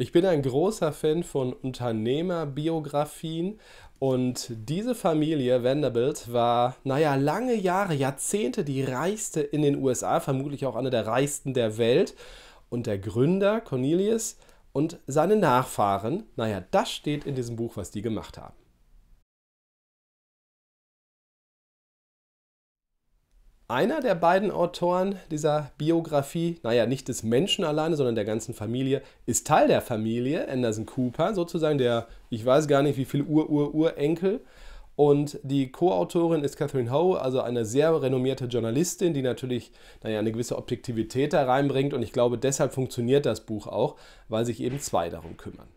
Ich bin ein großer Fan von Unternehmerbiografien und diese Familie Vanderbilt war, naja, lange Jahre, Jahrzehnte die reichste in den USA, vermutlich auch eine der reichsten der Welt. Und der Gründer Cornelius und seine Nachfahren, naja, das steht in diesem Buch, was die gemacht haben. einer der beiden Autoren dieser Biografie, naja, nicht des Menschen alleine, sondern der ganzen Familie, ist Teil der Familie, Anderson Cooper, sozusagen der, ich weiß gar nicht, wie viel Ur-Ur-Urenkel. Und die Co-Autorin ist Catherine Ho, also eine sehr renommierte Journalistin, die natürlich naja, eine gewisse Objektivität da reinbringt. Und ich glaube, deshalb funktioniert das Buch auch, weil sich eben zwei darum kümmern.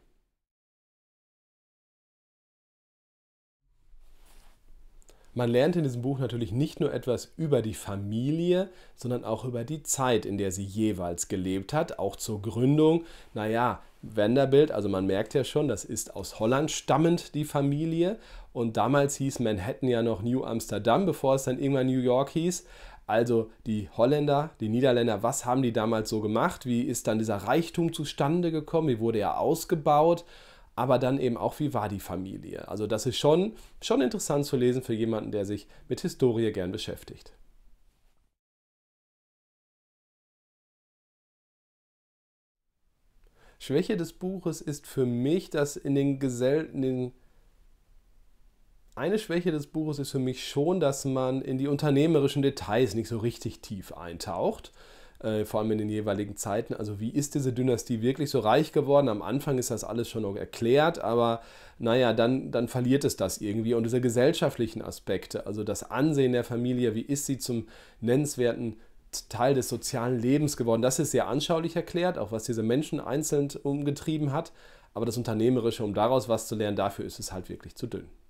Man lernt in diesem Buch natürlich nicht nur etwas über die Familie, sondern auch über die Zeit, in der sie jeweils gelebt hat, auch zur Gründung. Naja, Vanderbilt, also man merkt ja schon, das ist aus Holland stammend die Familie. Und damals hieß Manhattan ja noch New Amsterdam, bevor es dann irgendwann New York hieß. Also die Holländer, die Niederländer, was haben die damals so gemacht? Wie ist dann dieser Reichtum zustande gekommen? Wie wurde er ausgebaut? aber dann eben auch, wie war die Familie. Also das ist schon, schon interessant zu lesen für jemanden, der sich mit Historie gern beschäftigt. Schwäche des Buches ist für mich, dass in den gesellten... eine Schwäche des Buches ist für mich schon, dass man in die unternehmerischen Details nicht so richtig tief eintaucht äh, vor allem in den jeweiligen Zeiten. Also wie ist diese Dynastie wirklich so reich geworden? Am Anfang ist das alles schon erklärt, aber naja, dann, dann verliert es das irgendwie. Und diese gesellschaftlichen Aspekte, also das Ansehen der Familie, wie ist sie zum nennenswerten Teil des sozialen Lebens geworden? Das ist sehr anschaulich erklärt, auch was diese Menschen einzeln umgetrieben hat. Aber das Unternehmerische, um daraus was zu lernen, dafür ist es halt wirklich zu dünn.